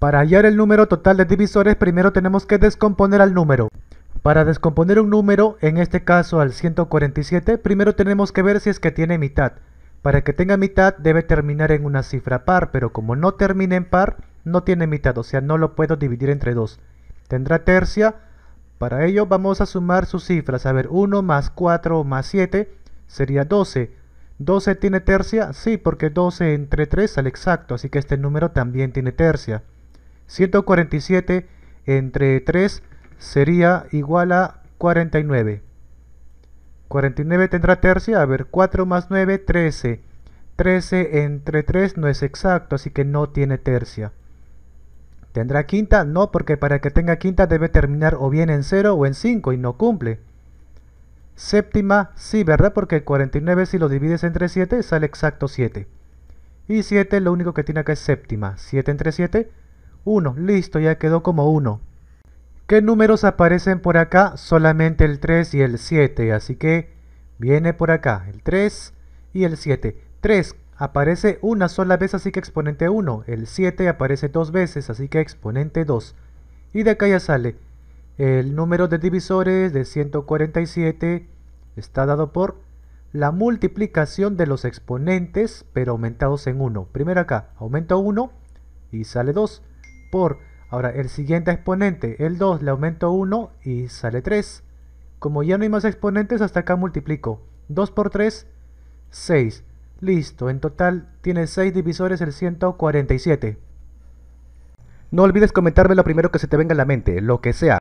Para hallar el número total de divisores primero tenemos que descomponer al número. Para descomponer un número, en este caso al 147, primero tenemos que ver si es que tiene mitad. Para que tenga mitad debe terminar en una cifra par, pero como no termina en par, no tiene mitad, o sea no lo puedo dividir entre dos. Tendrá tercia, para ello vamos a sumar sus cifras, a ver 1 más 4 más 7 sería 12. 12 tiene tercia, sí, porque 12 entre 3 sale exacto, así que este número también tiene tercia. 147 entre 3 sería igual a 49. 49 tendrá tercia, a ver, 4 más 9, 13. 13 entre 3 no es exacto, así que no tiene tercia. ¿Tendrá quinta? No, porque para que tenga quinta debe terminar o bien en 0 o en 5 y no cumple. Séptima, sí, ¿verdad? Porque 49 si lo divides entre 7 sale exacto 7. Y 7 lo único que tiene acá es séptima. 7 entre 7, 1. Listo, ya quedó como 1. ¿Qué números aparecen por acá? Solamente el 3 y el 7, así que viene por acá el 3 y el 7. 3 aparece una sola vez, así que exponente 1. El 7 aparece dos veces, así que exponente 2. Y de acá ya sale el número de divisores de 147 está dado por la multiplicación de los exponentes, pero aumentados en 1. Primero acá, aumento 1 y sale 2 por... Ahora, el siguiente exponente, el 2, le aumento 1 y sale 3. Como ya no hay más exponentes, hasta acá multiplico. 2 por 3, 6. Listo, en total tiene 6 divisores el 147. No olvides comentarme lo primero que se te venga a la mente, lo que sea.